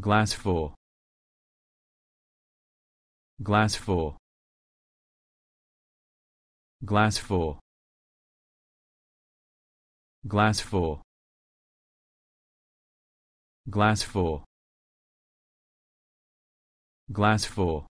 glass full glass full glass full glass full glass full glass full